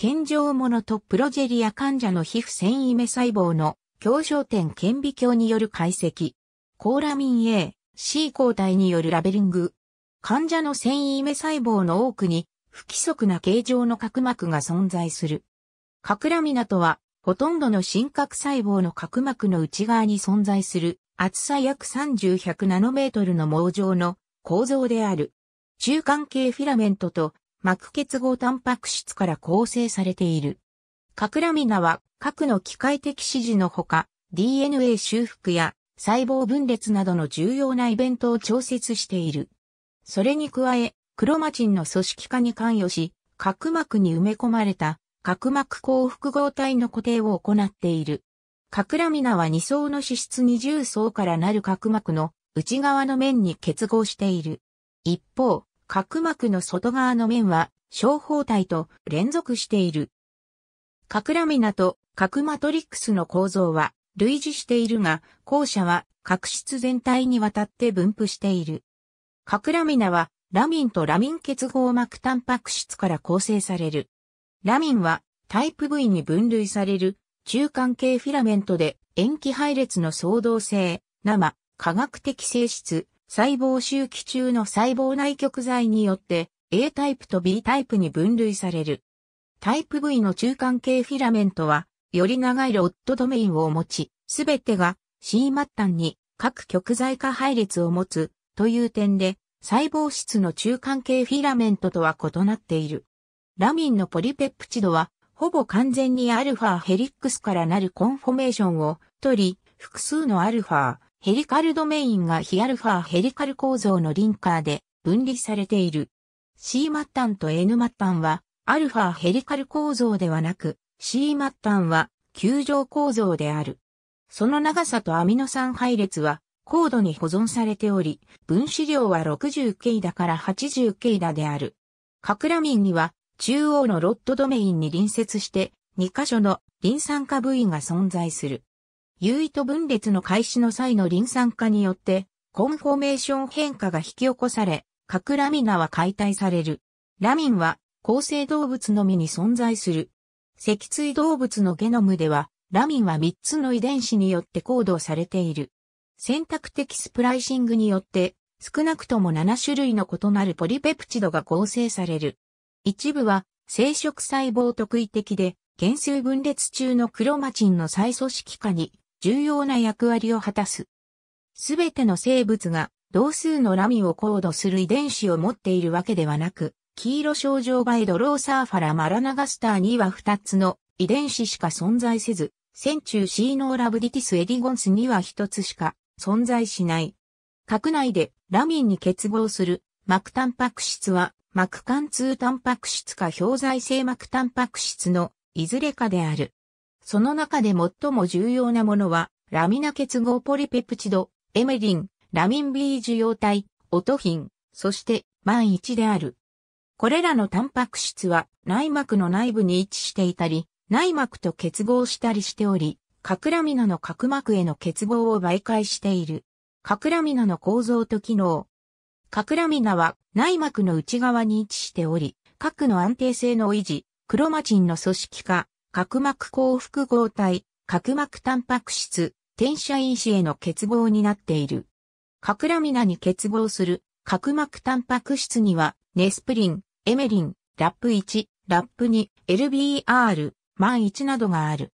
健常者とプロジェリア患者の皮膚繊維目細胞の強焦点顕微鏡による解析。コーラミン A、C 抗体によるラベリング。患者の繊維目細胞の多くに不規則な形状の角膜が存在する。角ラミナとは、ほとんどの真核細胞の角膜の内側に存在する厚さ約3100ナノメートルの網状の構造である。中間系フィラメントと膜結合タンパク質から構成されている。カクラミナは核の機械的指示のほか、DNA 修復や細胞分裂などの重要なイベントを調節している。それに加え、クロマチンの組織化に関与し、角膜に埋め込まれた角膜幸複合体の固定を行っている。カクラミナは2層の脂質20層からなる角膜の内側の面に結合している。一方、角膜の外側の面は小胞体と連続している。角ラミナと角マトリックスの構造は類似しているが、後者は角質全体にわたって分布している。角ラミナはラミンとラミン結合膜タンパク質から構成される。ラミンはタイプ V に分類される中間系フィラメントで塩基配列の相動性、生、化学的性質、細胞周期中の細胞内極剤によって A タイプと B タイプに分類される。タイプ V の中間系フィラメントは、より長いロッドドメインを持ち、すべてが C 末端に各極剤化配列を持つという点で、細胞質の中間系フィラメントとは異なっている。ラミンのポリペプチドは、ほぼ完全にアルファヘリックスからなるコンフォメーションを取り、複数のアルファヘリカルドメインが非アルファヘリカル構造のリンカーで分離されている。C 末端と N 末端は、アルファヘリカル構造ではなく、C 末端は球状構造である。その長さとアミノ酸配列は、高度に保存されており、分子量は6 0イだから8 0イだである。カクラミンには、中央のロッドドメインに隣接して、2箇所のリン酸化部位が存在する。有意と分裂の開始の際の臨酸化によって、コンフォメーション変化が引き起こされ、核ラミナは解体される。ラミンは、構成動物のみに存在する。脊椎動物のゲノムでは、ラミンは3つの遺伝子によってコードされている。選択的スプライシングによって、少なくとも7種類の異なるポリペプチドが合成される。一部は、生殖細胞特異的で、減生分裂中のクロマチンの再組織化に重要な役割を果たす。すべての生物が同数のラミをコードする遺伝子を持っているわけではなく、黄色症状バイドローサーファラマラナガスターには2つの遺伝子しか存在せず、センチューシーノーラブディティスエディゴンスには1つしか存在しない。核内でラミンに結合する膜タンパク質は膜貫通タンパク質か氷材性膜タンパク質のいずれかである。その中で最も重要なものは、ラミナ結合ポリペプチド、エメリン、ラミン B 受容体、オトフィン、そして、万一である。これらのタンパク質は内膜の内部に位置していたり、内膜と結合したりしており、カクラミナの角膜への結合を媒介している。カクラミナの構造と機能。カクラミナは内膜の内側に位置しており、核の安定性の維持、クロマチンの組織化、角膜幸福合体、角膜タンパク質、転写因子への結合になっている。角ラミナに結合する角膜タンパク質には、ネスプリン、エメリン、ラップ1、ラップ2、LBR、マン1などがある。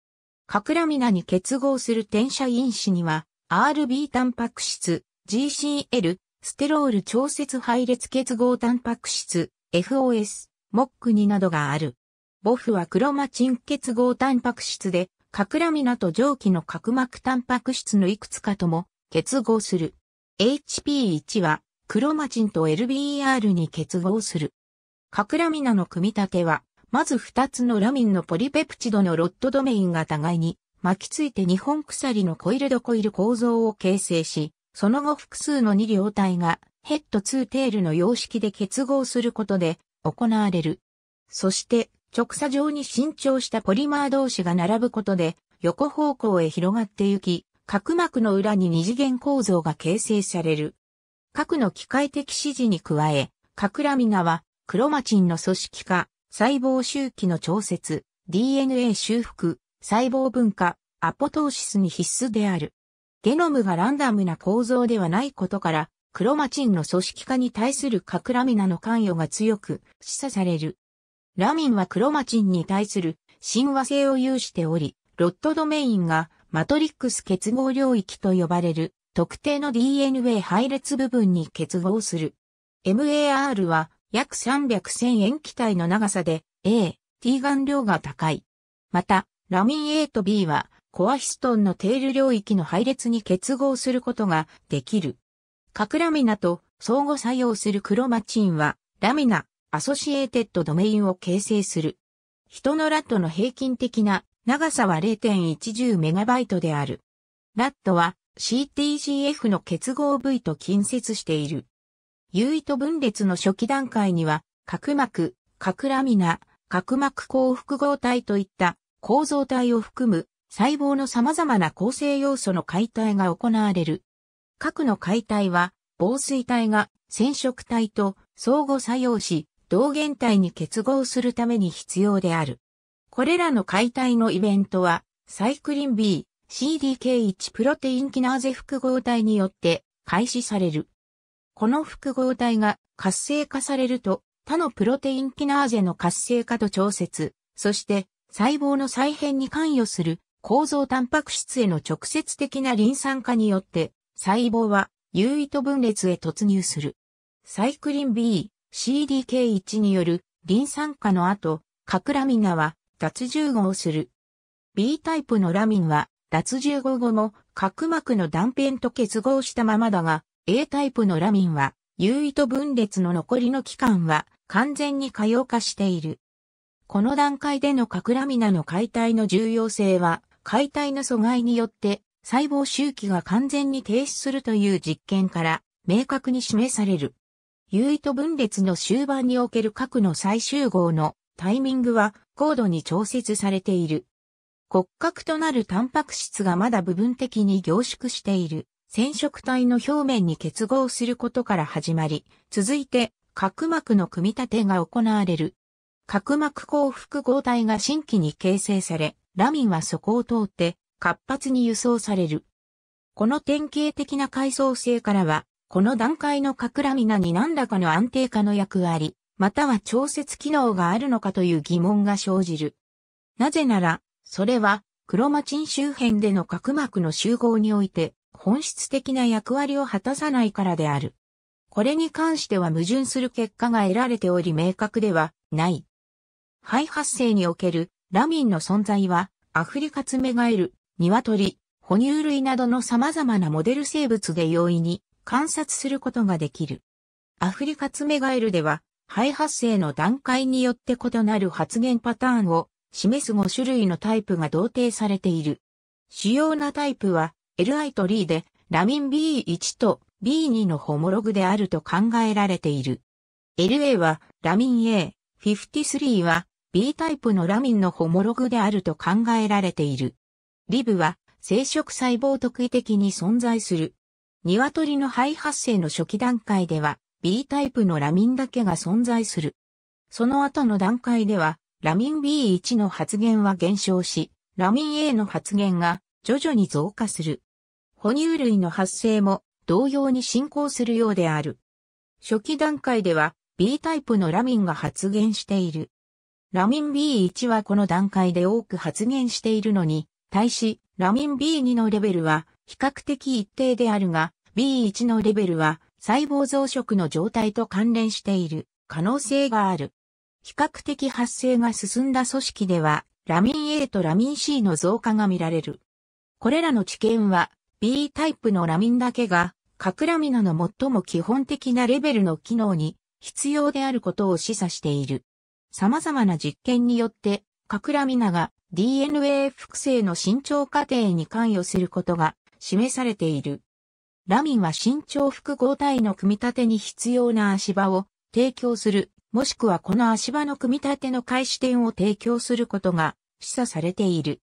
角ラミナに結合する転写因子には、RB タンパク質、GCL、ステロール調節配列結合タンパク質、FOS、MOC2 などがある。ボフはクロマチン結合タンパク質で、カクラミナと蒸気の角膜タンパク質のいくつかとも結合する。HP1 はクロマチンと l b r に結合する。カクラミナの組み立ては、まず2つのラミンのポリペプチドのロッドドメインが互いに巻きついて2本鎖のコイルドコイル構造を形成し、その後複数の2両体がヘッド2テールの様式で結合することで行われる。そして直鎖状に伸長したポリマー同士が並ぶことで、横方向へ広がってゆき、角膜の裏に二次元構造が形成される。核の機械的指示に加え、核ラミナは、クロマチンの組織化、細胞周期の調節、DNA 修復、細胞分化、アポトーシスに必須である。ゲノムがランダムな構造ではないことから、クロマチンの組織化に対する核ラミナの関与が強く示唆される。ラミンはクロマチンに対する親和性を有しており、ロットドメインがマトリックス結合領域と呼ばれる特定の DNA 配列部分に結合する。MAR は約300千円気体の長さで A、T 含量が高い。また、ラミン A と B はコアヒストンのテール領域の配列に結合することができる。核ラミナと相互作用するクロマチンはラミナ、アソシエーテッドドメインを形成する。人のラットの平均的な長さは 0.10MB である。ラットは c t g f の結合部位と近接している。有意と分裂の初期段階には、角膜、角ラミナ、角膜高複合体といった構造体を含む細胞の様々な構成要素の解体が行われる。核の解体は、防水体が染色体と相互作用し、同源体に結合するために必要である。これらの解体のイベントは、サイクリン B、CDK1 プロテインキナーゼ複合体によって開始される。この複合体が活性化されると、他のプロテインキナーゼの活性化と調節、そして細胞の再編に関与する構造タンパク質への直接的なリン酸化によって、細胞は有意と分裂へ突入する。サイクリン B、CDK1 によるリン酸化の後、核ラミナは脱重合する。B タイプのラミンは脱重合後も角膜の断片と結合したままだが、A タイプのラミンは有意と分裂の残りの期間は完全に可用化している。この段階での核ラミナの解体の重要性は、解体の阻害によって細胞周期が完全に停止するという実験から明確に示される。優位と分裂の終盤における核の最終号のタイミングは高度に調節されている。骨格となるタンパク質がまだ部分的に凝縮している染色体の表面に結合することから始まり、続いて角膜の組み立てが行われる。角膜幸福合体が新規に形成され、ラミンはそこを通って活発に輸送される。この典型的な階層性からは、この段階のかラミナに何らかの安定化の役割、または調節機能があるのかという疑問が生じる。なぜなら、それは、クロマチン周辺での角膜の集合において、本質的な役割を果たさないからである。これに関しては矛盾する結果が得られており明確ではない。肺発生におけるラミンの存在は、アフリカツメガエル、鶏、哺乳類などの様々なモデル生物で容易に観察することができる。アフリカツメガエルでは、肺発生の段階によって異なる発現パターンを示す5種類のタイプが同定されている。主要なタイプは LI と LI でラミン B1 と B2 のホモログであると考えられている。LA はラミン A、53は B タイプのラミンのホモログであると考えられている。リブは生殖細胞特異的に存在する鶏の肺発生の初期段階では B タイプのラミンだけが存在する。その後の段階では、ラミン B1 の発現は減少し、ラミン A の発現が徐々に増加する。哺乳類の発生も同様に進行するようである。初期段階では B タイプのラミンが発現している。ラミン B1 はこの段階で多く発現しているのに、対し、ラミン B2 のレベルは比較的一定であるが、B1 のレベルは細胞増殖の状態と関連している可能性がある。比較的発生が進んだ組織では、ラミン A とラミン C の増加が見られる。これらの知見は、B タイプのラミンだけが、核ラミナの最も基本的なレベルの機能に必要であることを示唆している。様々な実験によって、核ラミナが DNA 複製の伸長過程に関与することが示されている。ラミンは身長複合体の組み立てに必要な足場を提供する、もしくはこの足場の組み立ての開始点を提供することが示唆されている。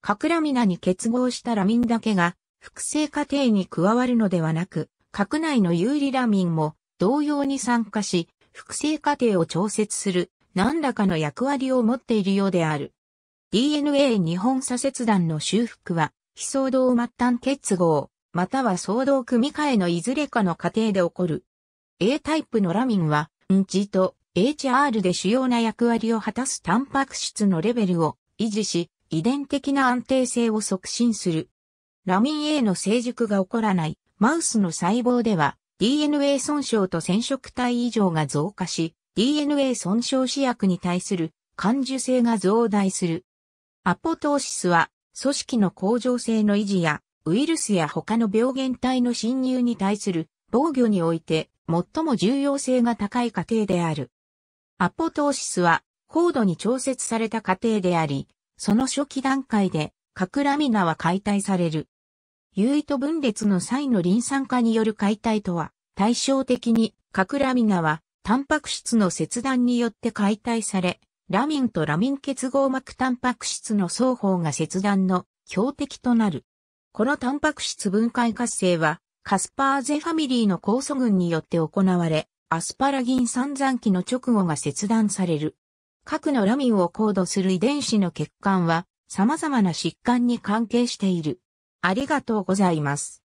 核ラミナに結合したラミンだけが複製過程に加わるのではなく、核内の有利ラミンも同様に参加し、複製過程を調節する何らかの役割を持っているようである。DNA 日本左折団の修復は非相動末端結合、または相動組み換えのいずれかの過程で起こる。A タイプのラミンは、NG と HR で主要な役割を果たすタンパク質のレベルを維持し、遺伝的な安定性を促進する。ラミン A の成熟が起こらないマウスの細胞では DNA 損傷と染色体異常が増加し DNA 損傷試薬に対する感受性が増大する。アポトーシスは組織の恒常性の維持や、ウイルスや他の病原体の侵入に対する防御において、最も重要性が高い過程である。アポトーシスは、高度に調節された過程であり、その初期段階で、カクラミナは解体される。有意と分裂の際のリン酸化による解体とは、対照的に、カクラミナは、タンパク質の切断によって解体され、ラミンとラミン結合膜タンパク質の双方が切断の標的となる。このタンパク質分解活性は、カスパーゼファミリーの酵素群によって行われ、アスパラギン散々期の直後が切断される。核のラミンを高度する遺伝子の欠陥は、様々な疾患に関係している。ありがとうございます。